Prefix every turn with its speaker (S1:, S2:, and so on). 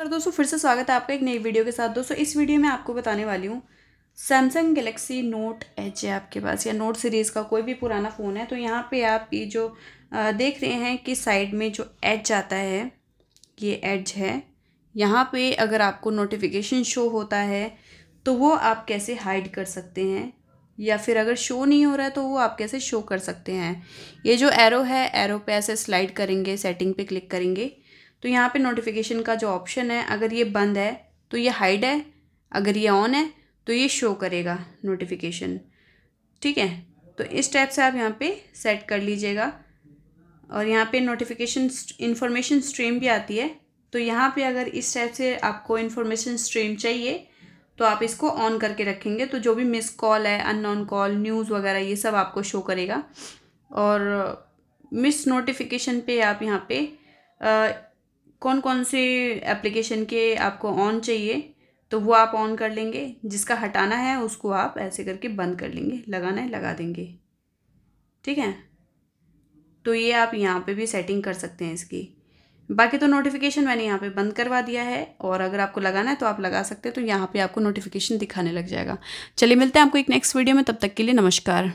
S1: नमस्कार दोस्तों फिर से स्वागत है आपका एक नई वीडियो के साथ दोस्तों इस वीडियो में आपको बताने वाली हूँ सैमसंग गलेक्सी नोट एच है आपके पास या नोट सीरीज़ का कोई भी पुराना फ़ोन है तो यहाँ पे आप ये जो देख रहे हैं कि साइड में जो एच आता है ये एज है यहाँ पे अगर आपको नोटिफिकेशन शो होता है तो वो आप कैसे हाइड कर सकते हैं या फिर अगर शो नहीं हो रहा है तो वो आप कैसे शो कर सकते हैं ये जो एरो है एरो पे ऐसे स्लाइड करेंगे सेटिंग पे क्लिक करेंगे तो यहाँ पे नोटिफिकेशन का जो ऑप्शन है अगर ये बंद है तो ये हाइड है अगर ये ऑन है तो ये शो करेगा नोटिफिकेशन ठीक है तो इस टाइप से आप यहाँ पे सेट कर लीजिएगा और यहाँ पे नोटिफिकेशन इन्फॉर्मेशन स्ट्रीम भी आती है तो यहाँ पे अगर इस टाइप से आपको इन्फॉर्मेशन स्ट्रीम चाहिए तो आप इसको ऑन करके रखेंगे तो जो भी मिस कॉल है अननोन कॉल न्यूज़ वगैरह ये सब आपको शो करेगा और मिस नोटिफिकेशन पे आप यहाँ पे कौन कौन से एप्लीकेशन के आपको ऑन चाहिए तो वो आप ऑन कर लेंगे जिसका हटाना है उसको आप ऐसे करके बंद कर लेंगे लगाना है लगा देंगे ठीक है तो ये आप यहाँ पे भी सेटिंग कर सकते हैं इसकी बाकी तो नोटिफिकेशन मैंने यहाँ पे बंद करवा दिया है और अगर आपको लगाना है तो आप लगा सकते हैं तो यहाँ पे आपको नोटिफिकेशन दिखाने लग जाएगा चलिए मिलते हैं आपको एक नेक्स्ट वीडियो में तब तक के लिए नमस्कार